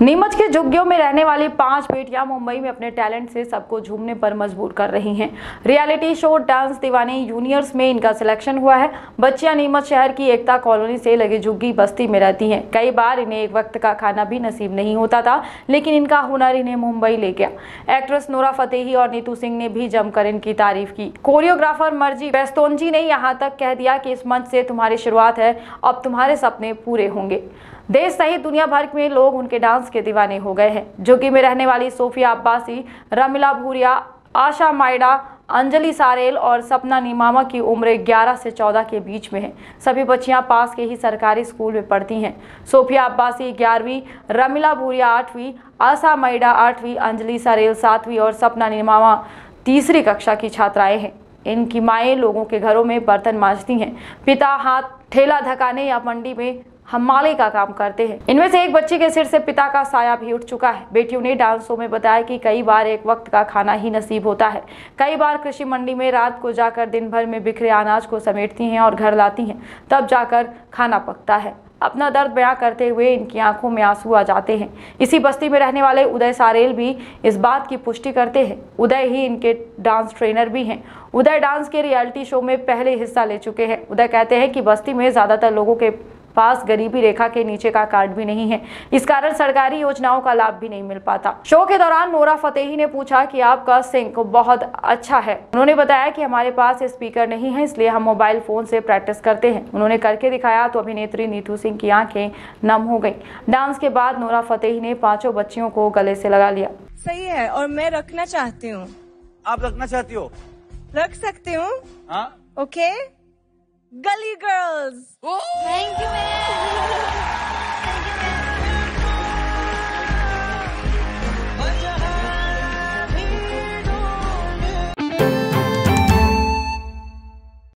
नीमच के झुग्गियों में रहने वाली पांच बेटियां मुंबई में अपने टैलेंट से सबको झूमने पर मजबूर कर रही हैं रियलिटी शो डांस दीवाने यूनियर्स में इनका सिलेक्शन हुआ है बच्चियां नीमच शहर की एकता कॉलोनी से लगे झुग्गी बस्ती में रहती हैं कई बार इन्हें एक वक्त का खाना भी नसीब नहीं होता था लेकिन इनका हुनर इन्हें मुंबई ले गया एक्ट्रेस नोरा फतेही और नीतू सिंह ने भी जमकर इनकी तारीफ की कोरियोग्राफर मर्जी बेस्तोनजी ने यहाँ तक कह दिया कि इस मंच से तुम्हारी शुरुआत है अब तुम्हारे सपने पूरे होंगे देश सहित दुनिया भर में लोग उनके डांस के दीवाने हो गए हैं जोगी में रहने वाली सोफिया अब्बासी रमिला भूरिया आशा माइडा अंजलि सारेल और सपना निमामा की उम्र 11 से 14 के बीच में है सभी बच्चियां पास के ही सरकारी स्कूल में पढ़ती हैं सोफिया अब्बासी ग्यारहवीं रमिला भूरिया आठवीं आशा मैडा आठवीं अंजलि सारेल सातवीं और सपना निमामा तीसरी कक्षा की छात्राएं हैं इनकी माएँ लोगों के घरों में बर्तन माँजती हैं पिता हाथ ठेला धकाने या मंडी में हमाले का काम करते हैं इनमें से एक बच्ची के सिर से पिता का साया भी उठ चुका है बेटियों ने डांस शो में बताया कि कई बार एक वक्त का खाना ही नसीब होता है कई बार कृषि मंडी में रात को जाकर दिन भर में बिखरे अनाज को समेटती हैं और घर लाती हैं तब जाकर खाना पकता है अपना दर्द बयां करते हुए इनकी आंखों में आंसू आ जाते हैं इसी बस्ती में रहने वाले उदय सारेल भी इस बात की पुष्टि करते हैं उदय ही इनके डांस ट्रेनर भी हैं उदय डांस के रियलिटी शो में पहले हिस्सा ले चुके हैं उदय कहते हैं कि बस्ती में ज़्यादातर लोगों के पास गरीबी रेखा के नीचे का कार्ड भी नहीं है इस कारण सरकारी योजनाओं का लाभ भी नहीं मिल पाता शो के दौरान नोरा फतेही ने पूछा की आपका सिंक बहुत अच्छा है उन्होंने बताया की हमारे पास स्पीकर नहीं है इसलिए हम मोबाइल फोन से प्रैक्टिस करते हैं उन्होंने करके दिखाया तो अभिनेत्री नीतू सिंह की आंखें नम हो गई डांस के बाद नोरा फतेही ने पांचों बच्चियों को गले से लगा लिया सही है और मैं रखना चाहती हूँ आप रखना चाहती हो रख सकती हूँ हाँ। ओके गली गर्ल्स